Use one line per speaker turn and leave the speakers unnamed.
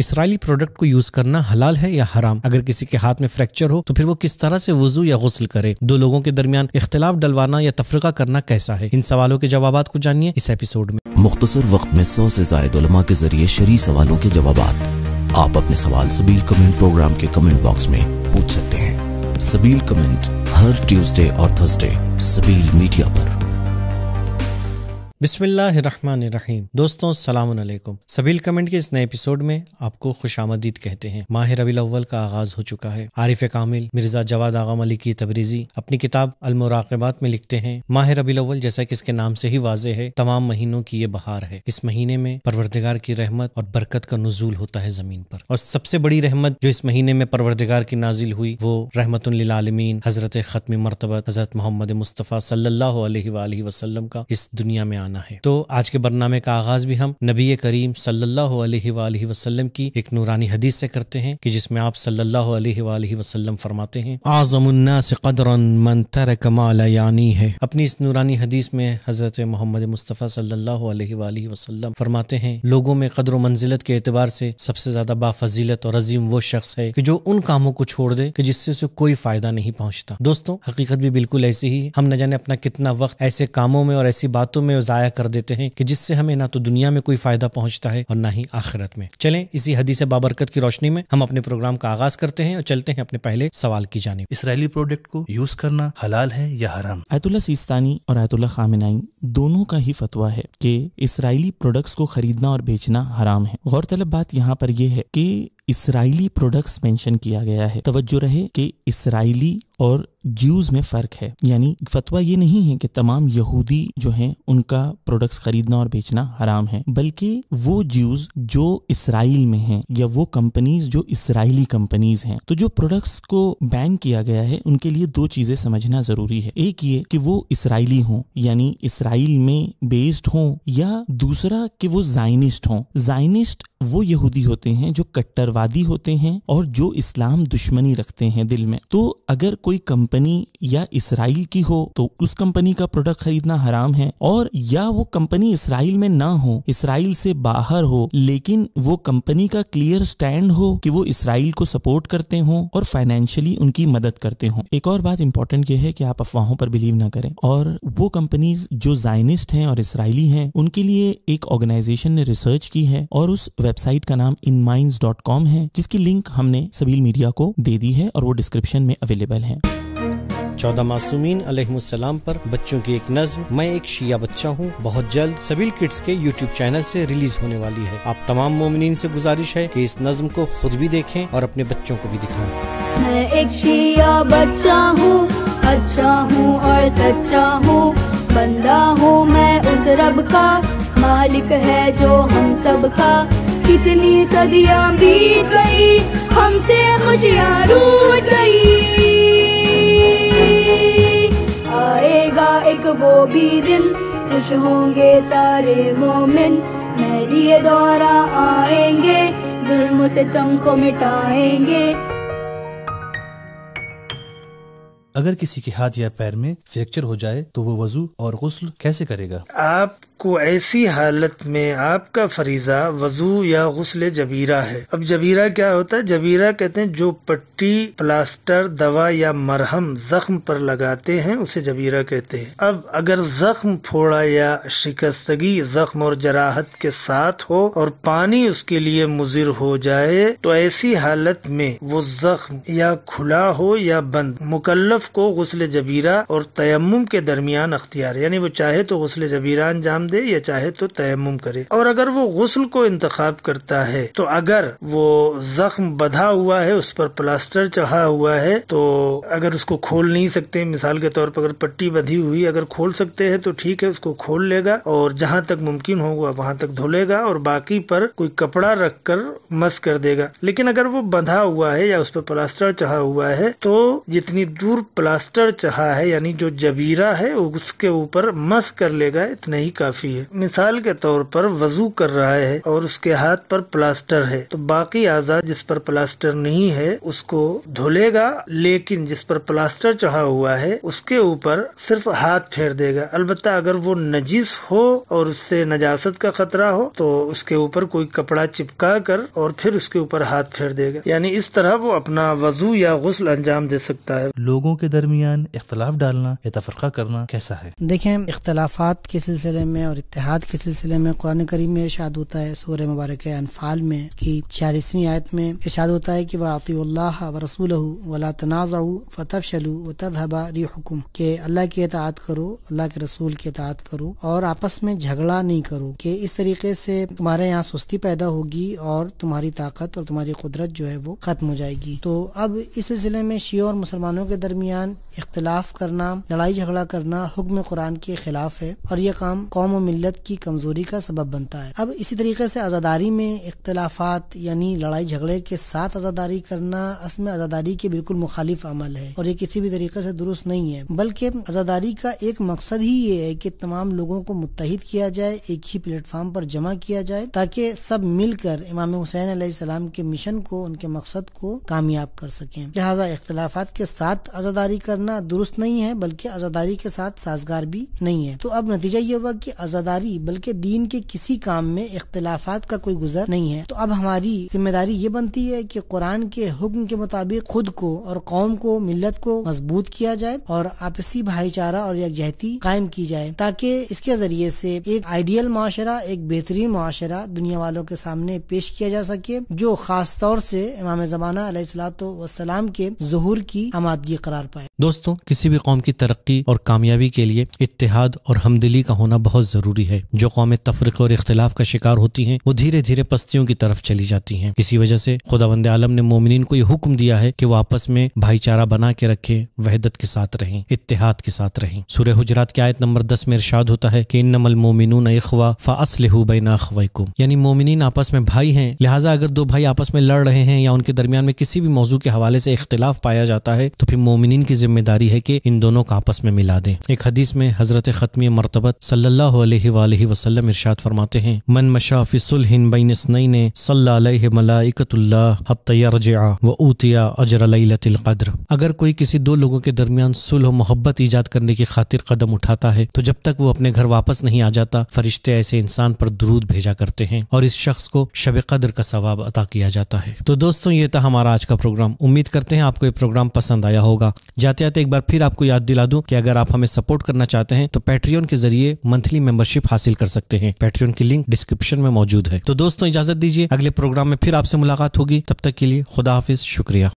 Israeli product को use करना हलाल है या हराम अगर किसी के हाथ में फ्रैक्चर हो तो फिर वो किस तरह से वजू या गसल करे दो लोगों के दरमियान इख्तलाफ डलवाना या तफरका करना कैसा है इन सवालों के जवाब को जानिए इस एपिसोड में मुख्तर वक्त में सौ ऐसी जायदा के जरिए शरी सवालों के जवाब आप अपने सवाल सबील कमेंट प्रोग्राम के कमेंट बॉक्स में पूछ सकते हैं सबील कमेंट हर ट्यूजडे और थर्सडे सबील मीडिया आरोप बिस्मिल्लाहिर्रहमानिर्रहीम दोस्तों सलाम अलैकुम सबील कमेंट के इस नए एपिसोड में आपको खुश कहते हैं माह रबी अव्वल का आगाज हो चुका है आरिफ कामिल मिर्जा जवाद आगा मलिक की तबरीजी अपनी किताब अलमराकबात में लिखते हैं माह रबी अव्वल जैसा कि इसके नाम से ही वाजे है तमाम महीनों की ये बहार है इस महीने में परवरदिगार की रहमत और बरकत का नजूल होता है जमीन पर और सबसे बड़ी रहमत जो इस महीने में परवरदिगार की नाजिल हुई वो रहमत आलमीन हजरत खत्म मरतबत हजरत मोहम्मद मुस्तफ़ा सल्ला वसलम का इस दुनिया में आना है तो आज के बरनामे का आगाज भी हम नबी करीम सल्लल्लाहु की एक नूरानी हदीस से करते हैं कि जिसमें आप सल्लल्लाहु फरमाते हैं आजमुन्ना से कदर मंतर कमाल यानी है अपनी इस नूरानी हदीस में हजरत मोहम्मद मुस्तफ़ा सल्ला वसलम फरमाते हैं लोगों में कदर मंजिलत के एतबार से सबसे ज्यादा बाफजीलत और अजीम वो शख्स है कि जो उन कामों को छोड़ दे कि जिससे उसे कोई फायदा नहीं पहुंचता दोस्तों हकीकत भी बिल्कुल ऐसी ही हम न जाने अपना कितना वक्त ऐसे कामों में और ऐसी बातों में ज़ाया कर देते हैं कि जिससे हमें ना तो दुनिया में कोई फायदा पहुंचता है और ना ही आखिरत में चले इसी हदीस बाबरकत की रोशनी में हम अपने प्रोग्राम का आगाज करते हैं और चलते हैं अपने पहले सवाल की जानी इसराइली प्रोडक्ट को यूज करना हलाल है या हराम आयतुल्ला सिस्तानी और आयतुल्ला खामिनाई दोनों का
ही फतवा है की इसराइली प्रोडक्ट को खरीदना और बेचना हराम है गौरतलब बात यहाँ पर यह है की इसराइली प्रोडक्ट्स मेंशन किया गया है तवज्जो रहे कि इसराइली और ज्यूज में फ़र्क है यानी फतवा ये नहीं है कि तमाम यहूदी जो हैं उनका प्रोडक्ट्स खरीदना और बेचना हराम है बल्कि वो ज्यूज जो इसराइल में हैं या वो कंपनीज जो इसराइली कंपनीज हैं तो जो प्रोडक्ट्स को बैन किया गया है उनके लिए दो चीज़ें समझना ज़रूरी है एक ये कि वो इसराइली हों यानी इसराइल में बेस्ड हों या दूसरा कि वो जाइनिस्ट हों जाइनिस्ट वो यहूदी होते हैं जो कट्टरवादी होते हैं और जो इस्लाम दुश्मनी रखते हैं दिल में तो अगर कोई कंपनी या इसराइल की हो तो उस कंपनी का प्रोडक्ट खरीदना हराम है और या वो कंपनी इसराइल में ना हो इसराइल से बाहर हो लेकिन वो कंपनी का क्लियर स्टैंड हो कि वो इसराइल को सपोर्ट करते हो और फाइनेंशियली उनकी मदद करते हो एक और बात इंपॉर्टेंट ये है कि आप अफवाहों पर बिलीव ना करें और वो कंपनीज जो जाइनिस्ट हैं और इसराइली हैं उनके लिए एक ऑर्गेनाइजेशन ने रिसर्च की है और उस वेब वेबसाइट का नाम इन है जिसकी लिंक हमने सबील मीडिया को दे दी है और वो डिस्क्रिप्शन में अवेलेबल है
चौदह मासूमिन सलाम पर बच्चों की एक नज्म मैं एक शिया बच्चा हूँ बहुत जल्द सबील किड्स के यूट्यूब चैनल से रिलीज होने वाली है आप तमाम मोमिन से गुजारिश है कि इस नज्म को खुद भी देखें और अपने बच्चों को भी दिखाएं।
मैं एक शिया बच्चा हूँ अच्छा हूँ और सच्चा हूँ बंदा हूँ मैं उस रब का मालिक है जो हम सब का कितनी सदियाँ बीत गई हमसे खुशियाँ रूट गई आएगा एक वो भी दिन खुश होंगे सारे मोमिन मेरी दौरा आएंगे जुल्म से तम को मिटाएंगे
अगर किसी के हाथ या पैर में फ्रैक्चर हो जाए तो वो वजू और गुस्ल कैसे करेगा आप को ऐसी हालत में आपका फरीजा वजू या गुसल जबीरा है अब जबीरा क्या होता है जबीरा कहते हैं जो पट्टी प्लास्टर दवा या मरहम जख्म पर लगाते हैं उसे जबीरा कहते हैं अब अगर जख्म फोड़ा या शिकस्तगी जख्म और जराहत के साथ हो और पानी उसके लिए मुजिर हो जाए तो ऐसी हालत में वो जख्म या खुला हो या बंद मुकल्लफ को गुसल जबीरा और तयम के दरमियान अख्तियार यानी वो चाहे तो गुसल जबीरा अंजाम दे या चाहे तो तयम करे और अगर वो गसल को इंतखब करता है तो अगर वो जख्म बधा हुआ है उस पर प्लास्टर चढ़ा हुआ है तो अगर उसको खोल नहीं सकते मिसाल के तौर पर अगर पट्टी बधी हुई अगर खोल सकते हैं तो ठीक है उसको खोल लेगा और जहाँ तक मुमकिन होगा वहाँ तक धोलेगा और बाकी पर कोई कपड़ा रख कर मस कर देगा लेकिन अगर वो बंधा हुआ है या उस पर प्लास्टर चढ़ा हुआ है तो जितनी दूर प्लास्टर चढ़ा है यानी जो जबीरा है उसके ऊपर मस कर लेगा इतना ही काफी काफी है मिसाल के तौर पर वजू कर रहा है और उसके हाथ पर प्लास्टर है तो बाकी आज़ाद जिस पर प्लास्टर नहीं है उसको धुलेगा लेकिन जिस पर प्लास्टर चढ़ा हुआ है उसके ऊपर सिर्फ हाथ फेर देगा अलबत् अगर वो नजीस हो और उससे नजासत का खतरा हो तो उसके ऊपर कोई कपड़ा चिपका कर और फिर उसके ऊपर हाथ फेर देगा यानी इस तरह वो अपना वजू या गसल अंजाम दे सकता है लोगों के दरमियान इख्तलाफ डालना या तफरका करना कैसा है
देखें इख्तलाफात के सिलसिले में में और इतिहाद के सिलसिले में कुरान करीम में इर्शाद होता है सूर मुबारक अनफाल में की छियालीसवीं आयत में इर्शाद होता है कि वातील्ला व रसूल वला तनाज़ फ़तब शलू व तदहबा री हुकुम के अल्लाह की अतात करो अल्लाह के रसूल की अतात करो और आपस में झगड़ा नहीं करो कि इस तरीके से तुम्हारे यहाँ सुस्ती पैदा होगी और तुम्हारी ताकत और तुम्हारी कुदरत जो है वो खत्म हो जाएगी तो अब इस सिलसिले में शी और मुसलमानों के दरमियान इख्तलाफ करना लड़ाई झगड़ा करना हुक्म कुरान के खिलाफ है और ये काम कौम व मिलत की कमज़ोरी का सबब बनता है अब इसी तरीके से आज़ादारी में इख्तलाफात यानी लड़ाई झगड़े के साथ आज़ादारी करना असम आज़ादारी के बिल्कुल मुखालिफ अमल है और ये किसी भी तरीके से दुरुस्त नहीं है बल्कि आज़ादारी का एक मकसद ही ये है कि तमाम लोगों को मुतहद किया जाए एक ही प्लेटफॉर्म पर जमा किया जाए ताकि सब मिलकर इमाम हुसैन सलाम के मिशन को उनके मकसद को कामयाब कर सकें लिहाजा इख्तलाफात के साथ आज़ादारी करना दुरुस्त नहीं है बल्कि आज़ादारी के साथ साजगार भी नहीं है तो अब नतीजा ये हुआ कि आज़ादारी बल्कि दीन के किसी काम में इख्तलाफात का कोई गुजर नहीं है तो अब हमारी जिम्मेदारी ये बनती है कि कुरान के हुक्म के मुताबिक खुद को और कौम को मिलत को मजबूत किया जाए और आपसी भाईचारा और यकजहती कायम की जाए ताकि इसके जरिए से एक आइडियल माशरा एक बेहतरीन माशरा दुनिया वालों के सामने पेश किया जा सके जो खास तौर से इमाम जमाना सलाम के जहूर की आमादगी करार पाए
दोस्तों किसी भी कौम की तरक्की और कामयाबी के लिए इतिहाद और हमदिली का होना बहुत जरूरी है जो कौमें तफरक और इख्तलाफ का शिकार होती हैं वो धीरे धीरे पस्तियों की तरफ चली जाती हैं इसी वजह से खुदा वंद आलम ने मोमिन को यह हुक्म दिया है कि वो आपस में भाईचारा बना के रखें वहदत के साथ रहें इतिहाद के साथ रहें सूर्य हजरात की आयत नंबर दस में इर्शाद होता है कि नमल मोमिन अखवा फ़ासलहू यानी मोमिन आपस में भाई हैं लिहाजा अगर दो भाई आपस में लड़ रहे हैं या उनके दरमियान में किसी भी मौजू के हवाले से इख्तलाफ पाया जाता है तो फिर मोमिन की जिम्मेदारी है कि इन दोनों को आपस में मिला दें एक हदीस में हजरत खत्मी मरतबत सल्लल्लाहु वसल्लम इरशाद फरमाते हैं मन मशाफी सुलहिन बैन स्नैन सल्लाकतुल्लाजा व ऊतिया अजर लतिलकद्र अगर कोई किसी दो लोगों के दरमियान सुलह मोहब्बत ईजाद करने की खातिर कदम उठाता है तो जब तक वो अपने घर वापस नहीं आ जाता फरिश्ते ऐसे इंसान पर दरूद भेजा करते हैं और इस शख्स को शब कदर का सवाब अता किया जाता है तो दोस्तों ये था हमारा आज का प्रोग्राम उम्मीद करते हैं आपको ये प्रोग्राम पसंद आया होगा जाते जाते एक बार फिर आपको याद दिला दूं कि अगर आप हमें सपोर्ट करना चाहते हैं तो पेट्रियन के जरिए मंथली में मेंबरशिप हासिल कर सकते हैं पेट्रियन की लिंक डिस्क्रिप्शन में मौजूद है तो दोस्तों इजाजत दीजिए अगले प्रोग्राम में फिर आपसे मुलाकात होगी तब तक के लिए खुदा हाफिज शुक्रिया